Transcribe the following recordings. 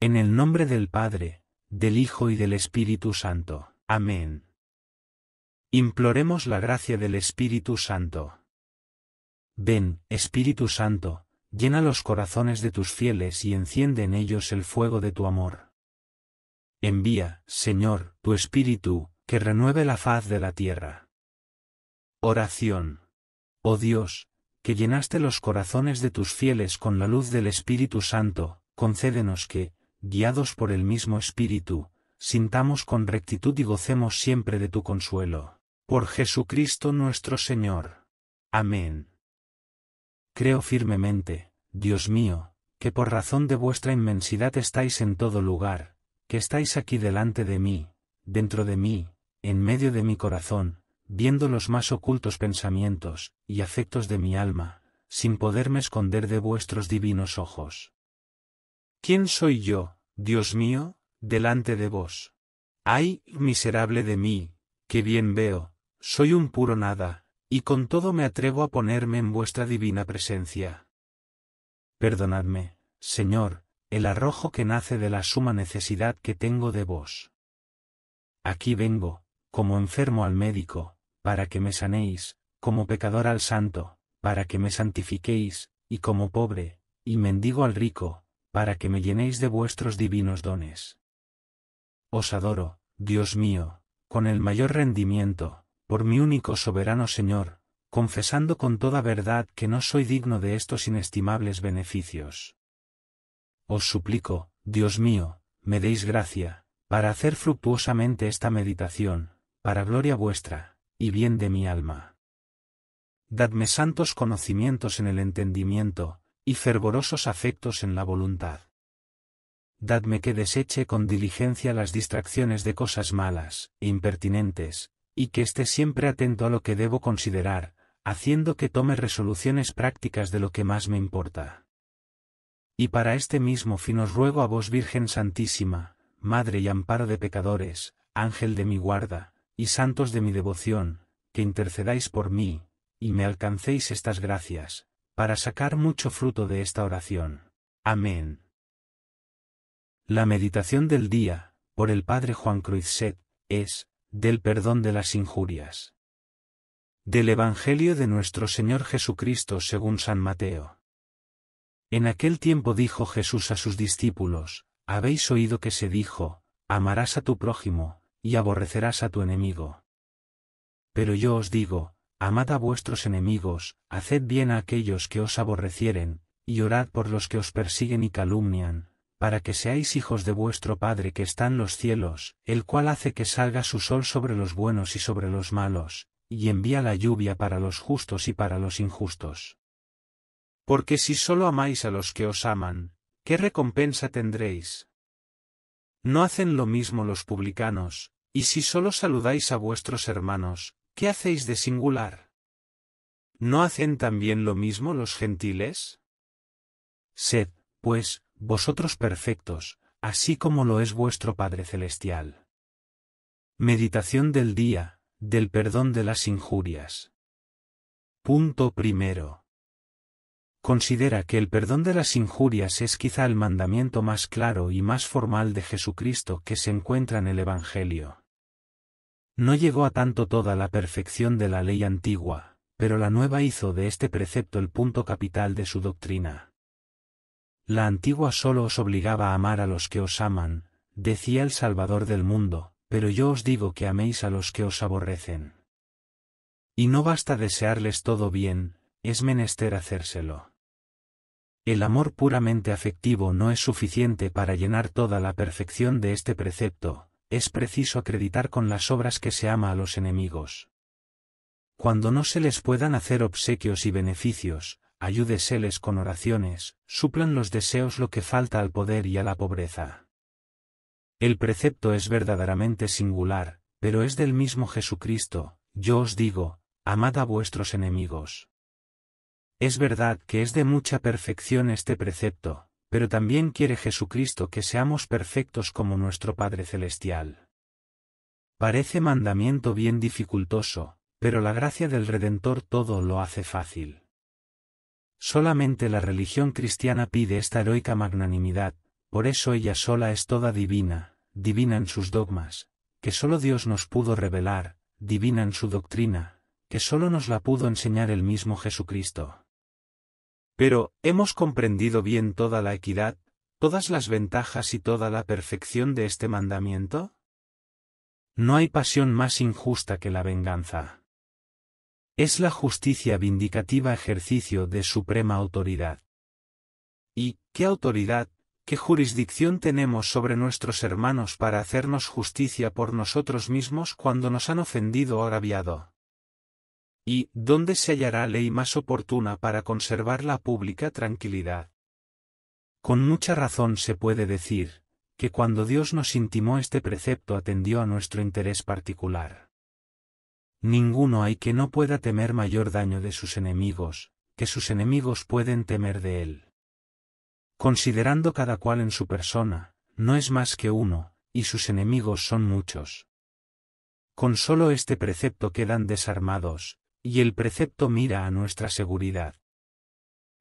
En el nombre del Padre, del Hijo y del Espíritu Santo. Amén. Imploremos la gracia del Espíritu Santo. Ven, Espíritu Santo, llena los corazones de tus fieles y enciende en ellos el fuego de tu amor. Envía, Señor, tu Espíritu, que renueve la faz de la tierra. Oración. Oh Dios, que llenaste los corazones de tus fieles con la luz del Espíritu Santo, concédenos que, guiados por el mismo Espíritu, sintamos con rectitud y gocemos siempre de tu consuelo. Por Jesucristo nuestro Señor. Amén. Creo firmemente, Dios mío, que por razón de vuestra inmensidad estáis en todo lugar, que estáis aquí delante de mí, dentro de mí, en medio de mi corazón, viendo los más ocultos pensamientos y afectos de mi alma, sin poderme esconder de vuestros divinos ojos. ¿Quién soy yo, Dios mío, delante de vos. Ay, miserable de mí, que bien veo, soy un puro nada, y con todo me atrevo a ponerme en vuestra divina presencia. Perdonadme, Señor, el arrojo que nace de la suma necesidad que tengo de vos. Aquí vengo, como enfermo al médico, para que me sanéis, como pecador al santo, para que me santifiquéis, y como pobre, y mendigo al rico, para que me llenéis de vuestros divinos dones. Os adoro, Dios mío, con el mayor rendimiento, por mi único soberano Señor, confesando con toda verdad que no soy digno de estos inestimables beneficios. Os suplico, Dios mío, me deis gracia, para hacer fructuosamente esta meditación, para gloria vuestra, y bien de mi alma. Dadme santos conocimientos en el entendimiento, y fervorosos afectos en la voluntad. Dadme que deseche con diligencia las distracciones de cosas malas, e impertinentes, y que esté siempre atento a lo que debo considerar, haciendo que tome resoluciones prácticas de lo que más me importa. Y para este mismo fin os ruego a vos Virgen Santísima, Madre y Amparo de pecadores, Ángel de mi guarda, y santos de mi devoción, que intercedáis por mí, y me alcancéis estas gracias, para sacar mucho fruto de esta oración. Amén. La meditación del día, por el Padre Juan Cruizet, es, del perdón de las injurias. Del Evangelio de nuestro Señor Jesucristo según San Mateo. En aquel tiempo dijo Jesús a sus discípulos, Habéis oído que se dijo, amarás a tu prójimo, y aborrecerás a tu enemigo. Pero yo os digo, amad a vuestros enemigos, haced bien a aquellos que os aborrecieren, y orad por los que os persiguen y calumnian, para que seáis hijos de vuestro Padre que está en los cielos, el cual hace que salga su sol sobre los buenos y sobre los malos, y envía la lluvia para los justos y para los injustos. Porque si solo amáis a los que os aman, ¿qué recompensa tendréis? No hacen lo mismo los publicanos, y si solo saludáis a vuestros hermanos, ¿Qué hacéis de singular? ¿No hacen también lo mismo los gentiles? Sed, pues, vosotros perfectos, así como lo es vuestro Padre Celestial. Meditación del día, del perdón de las injurias. Punto primero. Considera que el perdón de las injurias es quizá el mandamiento más claro y más formal de Jesucristo que se encuentra en el Evangelio. No llegó a tanto toda la perfección de la ley antigua, pero la nueva hizo de este precepto el punto capital de su doctrina. La antigua solo os obligaba a amar a los que os aman, decía el Salvador del mundo, pero yo os digo que améis a los que os aborrecen. Y no basta desearles todo bien, es menester hacérselo. El amor puramente afectivo no es suficiente para llenar toda la perfección de este precepto, es preciso acreditar con las obras que se ama a los enemigos. Cuando no se les puedan hacer obsequios y beneficios, ayúdeseles con oraciones, suplan los deseos lo que falta al poder y a la pobreza. El precepto es verdaderamente singular, pero es del mismo Jesucristo, yo os digo, amad a vuestros enemigos. Es verdad que es de mucha perfección este precepto, pero también quiere Jesucristo que seamos perfectos como nuestro Padre Celestial. Parece mandamiento bien dificultoso, pero la gracia del Redentor todo lo hace fácil. Solamente la religión cristiana pide esta heroica magnanimidad, por eso ella sola es toda divina, divina en sus dogmas, que solo Dios nos pudo revelar, divina en su doctrina, que solo nos la pudo enseñar el mismo Jesucristo. Pero, hemos comprendido bien toda la equidad, todas las ventajas y toda la perfección de este mandamiento? No hay pasión más injusta que la venganza. Es la justicia vindicativa ejercicio de suprema autoridad. ¿Y qué autoridad, qué jurisdicción tenemos sobre nuestros hermanos para hacernos justicia por nosotros mismos cuando nos han ofendido o agraviado? ¿Y dónde se hallará ley más oportuna para conservar la pública tranquilidad? Con mucha razón se puede decir, que cuando Dios nos intimó este precepto atendió a nuestro interés particular. Ninguno hay que no pueda temer mayor daño de sus enemigos, que sus enemigos pueden temer de él. Considerando cada cual en su persona, no es más que uno, y sus enemigos son muchos. Con solo este precepto quedan desarmados, y el precepto mira a nuestra seguridad.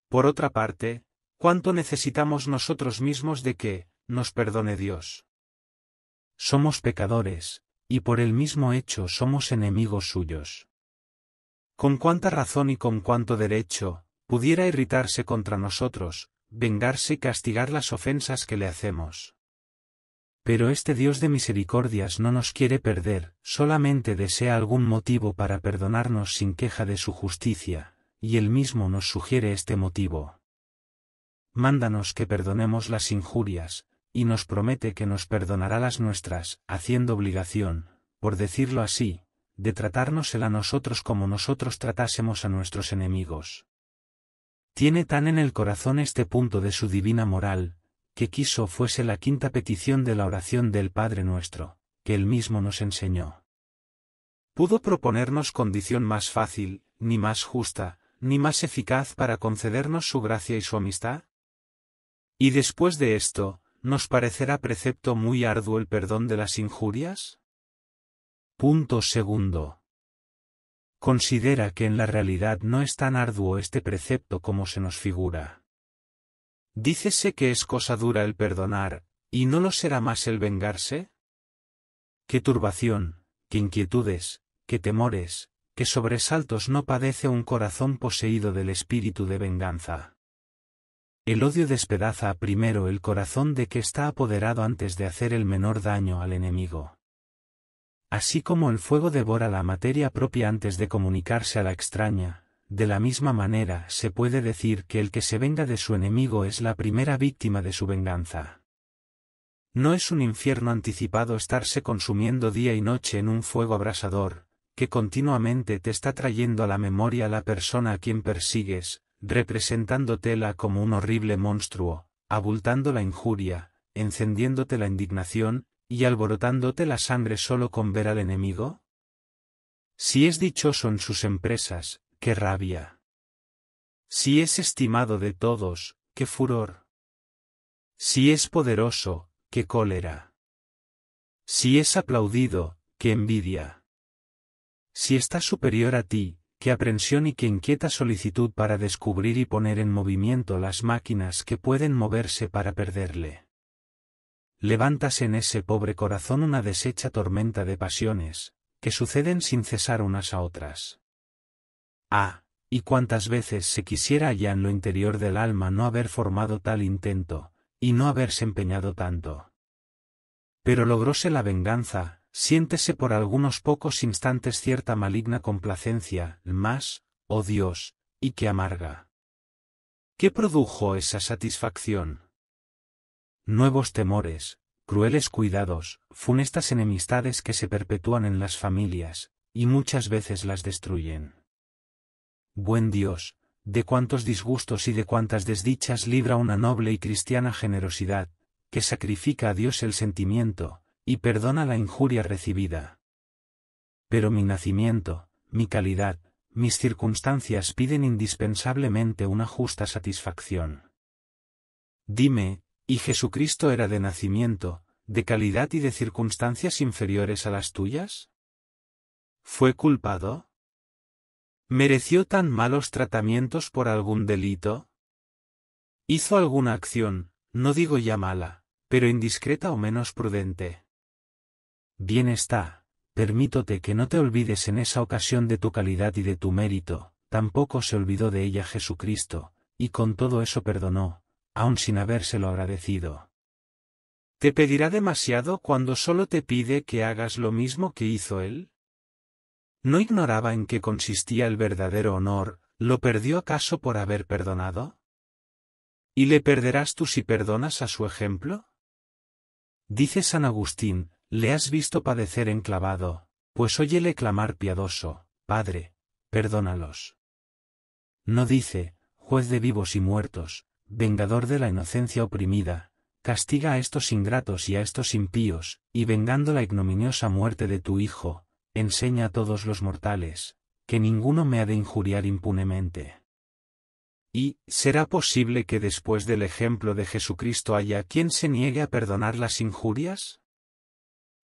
Por otra parte, ¿cuánto necesitamos nosotros mismos de que nos perdone Dios? Somos pecadores, y por el mismo hecho somos enemigos suyos. Con cuánta razón y con cuánto derecho, pudiera irritarse contra nosotros, vengarse y castigar las ofensas que le hacemos. Pero este Dios de misericordias no nos quiere perder, solamente desea algún motivo para perdonarnos sin queja de su justicia, y él mismo nos sugiere este motivo. Mándanos que perdonemos las injurias, y nos promete que nos perdonará las nuestras, haciendo obligación, por decirlo así, de tratarnos él a nosotros como nosotros tratásemos a nuestros enemigos. Tiene tan en el corazón este punto de su divina moral, que quiso fuese la quinta petición de la oración del Padre nuestro, que él mismo nos enseñó. Pudo proponernos condición más fácil, ni más justa, ni más eficaz para concedernos su gracia y su amistad? ¿Y después de esto, nos parecerá precepto muy arduo el perdón de las injurias? Punto segundo. Considera que en la realidad no es tan arduo este precepto como se nos figura. Dícese que es cosa dura el perdonar, ¿y no lo será más el vengarse? Qué turbación, qué inquietudes, qué temores, qué sobresaltos no padece un corazón poseído del espíritu de venganza. El odio despedaza primero el corazón de que está apoderado antes de hacer el menor daño al enemigo. Así como el fuego devora la materia propia antes de comunicarse a la extraña, de la misma manera se puede decir que el que se venga de su enemigo es la primera víctima de su venganza. No es un infierno anticipado estarse consumiendo día y noche en un fuego abrasador, que continuamente te está trayendo a la memoria la persona a quien persigues, representándotela como un horrible monstruo, abultando la injuria, encendiéndote la indignación, y alborotándote la sangre solo con ver al enemigo? Si es dichoso en sus empresas, qué rabia. Si es estimado de todos, qué furor. Si es poderoso, qué cólera. Si es aplaudido, qué envidia. Si está superior a ti, qué aprensión y qué inquieta solicitud para descubrir y poner en movimiento las máquinas que pueden moverse para perderle. Levántase en ese pobre corazón una deshecha tormenta de pasiones, que suceden sin cesar unas a otras. Ah, y cuántas veces se quisiera allá en lo interior del alma no haber formado tal intento, y no haberse empeñado tanto. Pero logróse la venganza, siéntese por algunos pocos instantes cierta maligna complacencia, más, oh Dios, y qué amarga. ¿Qué produjo esa satisfacción? Nuevos temores, crueles cuidados, funestas enemistades que se perpetúan en las familias, y muchas veces las destruyen buen Dios, de cuántos disgustos y de cuántas desdichas libra una noble y cristiana generosidad, que sacrifica a Dios el sentimiento, y perdona la injuria recibida. Pero mi nacimiento, mi calidad, mis circunstancias piden indispensablemente una justa satisfacción. Dime, ¿y Jesucristo era de nacimiento, de calidad y de circunstancias inferiores a las tuyas? ¿Fue culpado? ¿Mereció tan malos tratamientos por algún delito? ¿Hizo alguna acción, no digo ya mala, pero indiscreta o menos prudente? Bien está, permítote que no te olvides en esa ocasión de tu calidad y de tu mérito, tampoco se olvidó de ella Jesucristo, y con todo eso perdonó, aun sin habérselo agradecido. ¿Te pedirá demasiado cuando solo te pide que hagas lo mismo que hizo él? ¿No ignoraba en qué consistía el verdadero honor, lo perdió acaso por haber perdonado? ¿Y le perderás tú si perdonas a su ejemplo? Dice San Agustín, le has visto padecer enclavado, pues óyele clamar piadoso, Padre, perdónalos. No dice, juez de vivos y muertos, vengador de la inocencia oprimida, castiga a estos ingratos y a estos impíos, y vengando la ignominiosa muerte de tu Hijo, enseña a todos los mortales, que ninguno me ha de injuriar impunemente. Y, ¿será posible que después del ejemplo de Jesucristo haya quien se niegue a perdonar las injurias?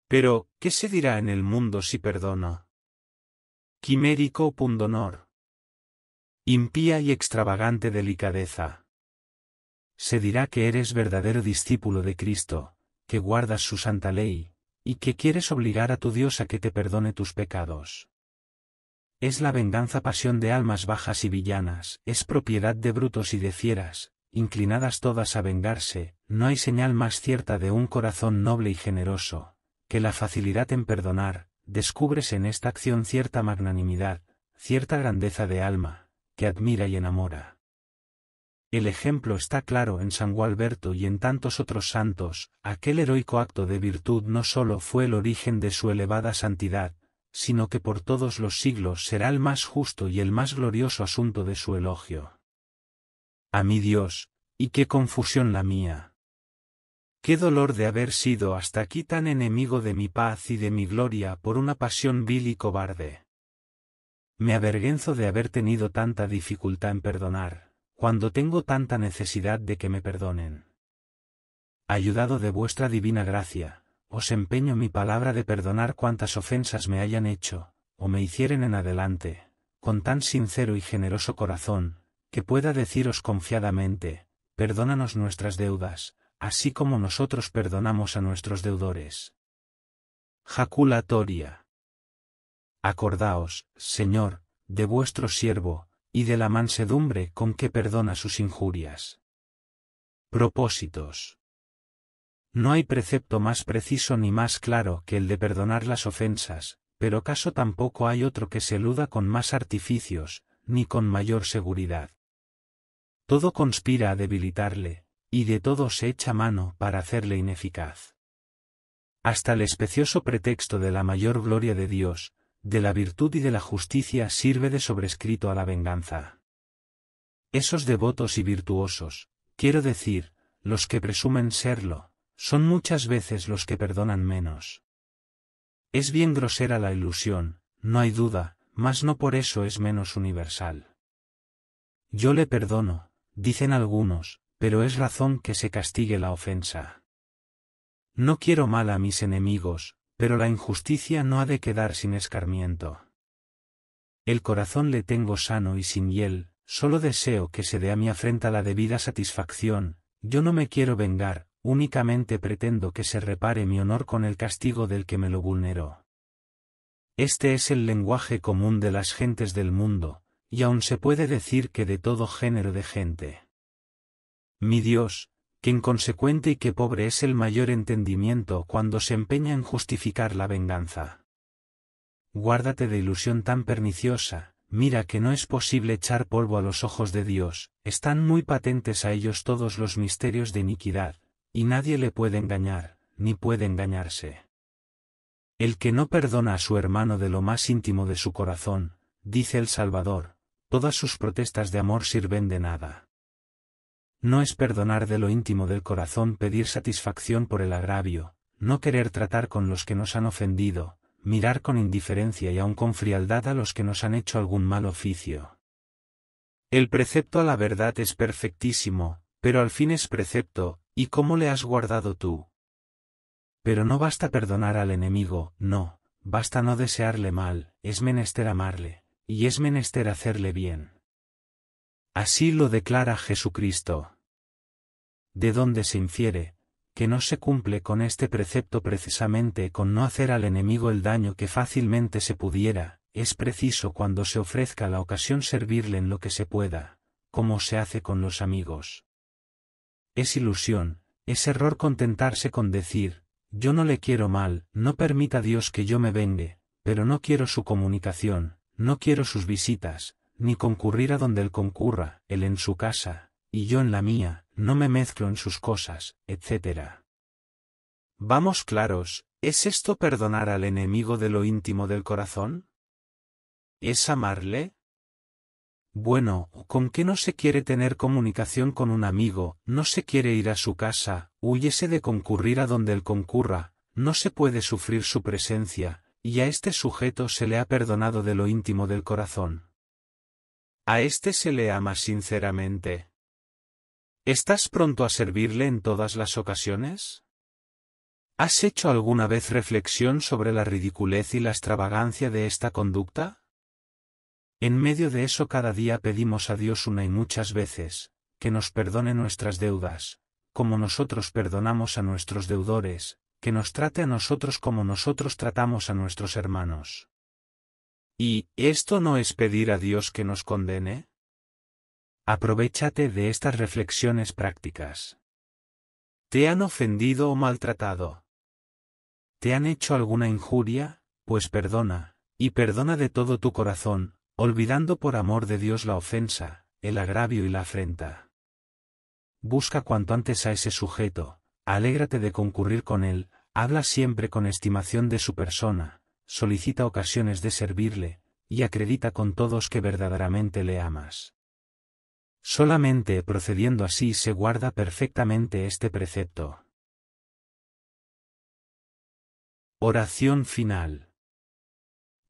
Pero, ¿qué se dirá en el mundo si perdono? Quimérico pundonor. Impía y extravagante delicadeza. Se dirá que eres verdadero discípulo de Cristo, que guardas su santa ley, y que quieres obligar a tu Dios a que te perdone tus pecados. Es la venganza pasión de almas bajas y villanas, es propiedad de brutos y de fieras, inclinadas todas a vengarse, no hay señal más cierta de un corazón noble y generoso, que la facilidad en perdonar, descubres en esta acción cierta magnanimidad, cierta grandeza de alma, que admira y enamora. El ejemplo está claro en San Gualberto y en tantos otros santos, aquel heroico acto de virtud no solo fue el origen de su elevada santidad, sino que por todos los siglos será el más justo y el más glorioso asunto de su elogio. A mi Dios, y qué confusión la mía. Qué dolor de haber sido hasta aquí tan enemigo de mi paz y de mi gloria por una pasión vil y cobarde. Me avergüenzo de haber tenido tanta dificultad en perdonar cuando tengo tanta necesidad de que me perdonen. Ayudado de vuestra divina gracia, os empeño mi palabra de perdonar cuantas ofensas me hayan hecho, o me hicieren en adelante, con tan sincero y generoso corazón, que pueda deciros confiadamente, perdónanos nuestras deudas, así como nosotros perdonamos a nuestros deudores. Jaculatoria. Acordaos, Señor, de vuestro siervo, y de la mansedumbre con que perdona sus injurias. Propósitos. No hay precepto más preciso ni más claro que el de perdonar las ofensas, pero caso tampoco hay otro que se eluda con más artificios, ni con mayor seguridad. Todo conspira a debilitarle, y de todo se echa mano para hacerle ineficaz. Hasta el especioso pretexto de la mayor gloria de Dios, de la virtud y de la justicia sirve de sobrescrito a la venganza. Esos devotos y virtuosos, quiero decir, los que presumen serlo, son muchas veces los que perdonan menos. Es bien grosera la ilusión, no hay duda, mas no por eso es menos universal. Yo le perdono, dicen algunos, pero es razón que se castigue la ofensa. No quiero mal a mis enemigos, pero la injusticia no ha de quedar sin escarmiento. El corazón le tengo sano y sin hiel, solo deseo que se dé a mi afrenta la debida satisfacción, yo no me quiero vengar, únicamente pretendo que se repare mi honor con el castigo del que me lo vulneró. Este es el lenguaje común de las gentes del mundo, y aún se puede decir que de todo género de gente. Mi Dios, que inconsecuente y que pobre es el mayor entendimiento cuando se empeña en justificar la venganza. Guárdate de ilusión tan perniciosa, mira que no es posible echar polvo a los ojos de Dios, están muy patentes a ellos todos los misterios de iniquidad, y nadie le puede engañar, ni puede engañarse. El que no perdona a su hermano de lo más íntimo de su corazón, dice el Salvador, todas sus protestas de amor sirven de nada. No es perdonar de lo íntimo del corazón pedir satisfacción por el agravio, no querer tratar con los que nos han ofendido, mirar con indiferencia y aun con frialdad a los que nos han hecho algún mal oficio. El precepto a la verdad es perfectísimo, pero al fin es precepto, ¿y cómo le has guardado tú? Pero no basta perdonar al enemigo, no, basta no desearle mal, es menester amarle, y es menester hacerle bien. Así lo declara Jesucristo. De donde se infiere, que no se cumple con este precepto precisamente con no hacer al enemigo el daño que fácilmente se pudiera, es preciso cuando se ofrezca la ocasión servirle en lo que se pueda, como se hace con los amigos. Es ilusión, es error contentarse con decir, yo no le quiero mal, no permita Dios que yo me vengue, pero no quiero su comunicación, no quiero sus visitas, ni concurrir a donde él concurra, él en su casa, y yo en la mía, no me mezclo en sus cosas, etc. Vamos claros, ¿es esto perdonar al enemigo de lo íntimo del corazón? ¿Es amarle? Bueno, ¿con qué no se quiere tener comunicación con un amigo, no se quiere ir a su casa, huyese de concurrir a donde él concurra, no se puede sufrir su presencia, y a este sujeto se le ha perdonado de lo íntimo del corazón? A este se le ama sinceramente. ¿Estás pronto a servirle en todas las ocasiones? ¿Has hecho alguna vez reflexión sobre la ridiculez y la extravagancia de esta conducta? En medio de eso cada día pedimos a Dios una y muchas veces, que nos perdone nuestras deudas, como nosotros perdonamos a nuestros deudores, que nos trate a nosotros como nosotros tratamos a nuestros hermanos. ¿Y esto no es pedir a Dios que nos condene? Aprovechate de estas reflexiones prácticas. ¿Te han ofendido o maltratado? ¿Te han hecho alguna injuria? Pues perdona, y perdona de todo tu corazón, olvidando por amor de Dios la ofensa, el agravio y la afrenta. Busca cuanto antes a ese sujeto, alégrate de concurrir con él, habla siempre con estimación de su persona, solicita ocasiones de servirle, y acredita con todos que verdaderamente le amas. Solamente procediendo así se guarda perfectamente este precepto. Oración final.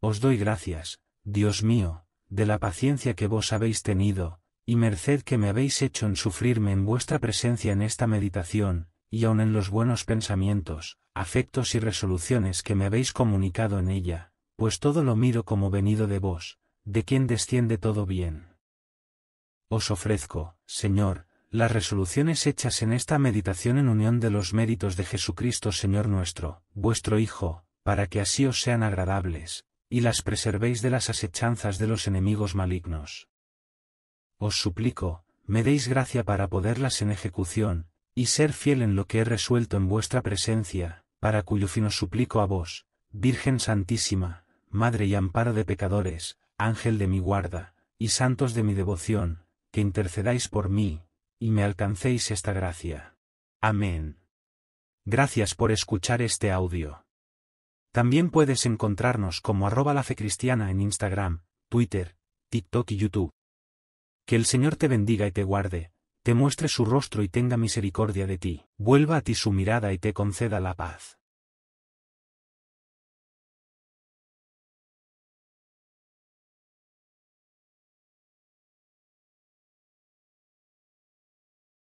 Os doy gracias, Dios mío, de la paciencia que vos habéis tenido, y merced que me habéis hecho en sufrirme en vuestra presencia en esta meditación, y aun en los buenos pensamientos, afectos y resoluciones que me habéis comunicado en ella, pues todo lo miro como venido de vos, de quien desciende todo bien. Os ofrezco, Señor, las resoluciones hechas en esta meditación en unión de los méritos de Jesucristo Señor nuestro, vuestro Hijo, para que así os sean agradables, y las preservéis de las asechanzas de los enemigos malignos. Os suplico, me deis gracia para poderlas en ejecución, y ser fiel en lo que he resuelto en vuestra presencia, para cuyo fin os suplico a vos, Virgen Santísima, Madre y Amparo de pecadores, Ángel de mi guarda, y santos de mi devoción, que intercedáis por mí, y me alcancéis esta gracia. Amén. Gracias por escuchar este audio. También puedes encontrarnos como arroba la fe cristiana en Instagram, Twitter, TikTok y YouTube. Que el Señor te bendiga y te guarde te muestre su rostro y tenga misericordia de ti, vuelva a ti su mirada y te conceda la paz.